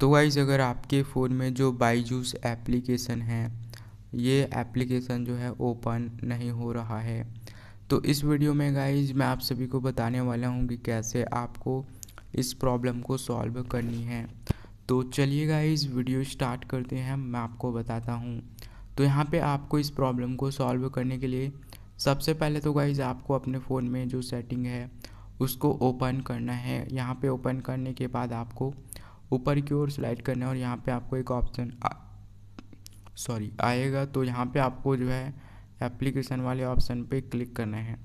तो वाइज अगर आपके फ़ोन में जो बाईजूस एप्लीकेशन है ये एप्लीकेशन जो है ओपन नहीं हो रहा है तो इस वीडियो में गाइज मैं आप सभी को बताने वाला हूँ कि कैसे आपको इस प्रॉब्लम को सॉल्व करनी है तो चलिए गाइज वीडियो स्टार्ट करते हैं मैं आपको बताता हूँ तो यहाँ पे आपको इस प्रॉब्लम को सॉल्व करने के लिए सबसे पहले तो गाइज आपको अपने फ़ोन में जो सेटिंग है उसको ओपन करना है यहाँ पे ओपन करने के बाद आपको ऊपर की ओर स्लाइड करना है और यहाँ पे आपको एक ऑप्शन सॉरी आएगा तो यहाँ पे आपको जो है एप्लीकेशन वाले ऑप्शन पे क्लिक करना है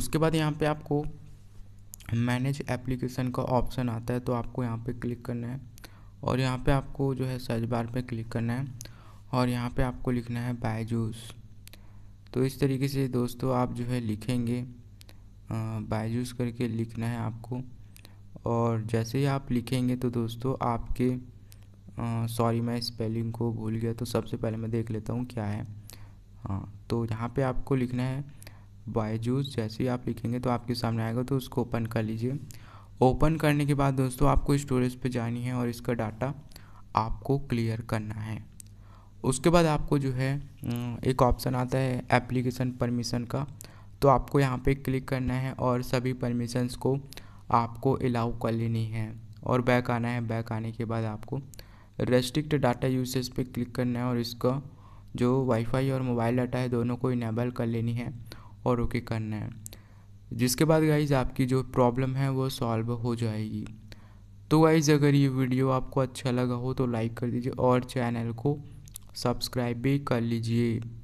उसके बाद यहाँ पे आपको मैनेज एप्लीकेशन का ऑप्शन आता है तो आपको यहाँ पे क्लिक करना है और यहाँ पे आपको जो है सर्च बार पे क्लिक करना है और यहाँ पे आपको लिखना है बायजूस तो इस तरीके से दोस्तों आप जो है लिखेंगे बायजूस करके लिखना है आपको और जैसे ही आप लिखेंगे तो दोस्तों आपके सॉरी मैं स्पेलिंग को भूल गया तो सबसे पहले मैं देख लेता हूँ क्या है हाँ तो यहाँ पे आपको लिखना है बायजूस जैसे ही आप लिखेंगे तो आपके सामने आएगा तो उसको ओपन कर लीजिए ओपन करने के बाद दोस्तों आपको स्टोरेज पे जानी है और इसका डाटा आपको क्लियर करना है उसके बाद आपको जो है एक ऑप्शन आता है एप्लीकेशन परमिशन का तो आपको यहाँ पे क्लिक करना है और सभी परमिशंस को आपको अलाउ कर लेनी है और बैक आना है बैक आने के बाद आपको रेस्ट्रिक्ट डाटा यूसेज पे क्लिक करना है और इसका जो वाईफाई और मोबाइल डाटा है दोनों को इनेबल कर लेनी है और ओके करना है जिसके बाद गाइज आपकी जो प्रॉब्लम है वो सॉल्व हो जाएगी तो गाइज अगर ये वीडियो आपको अच्छा लगा हो तो लाइक कर दीजिए और चैनल को सब्सक्राइब भी कर लीजिए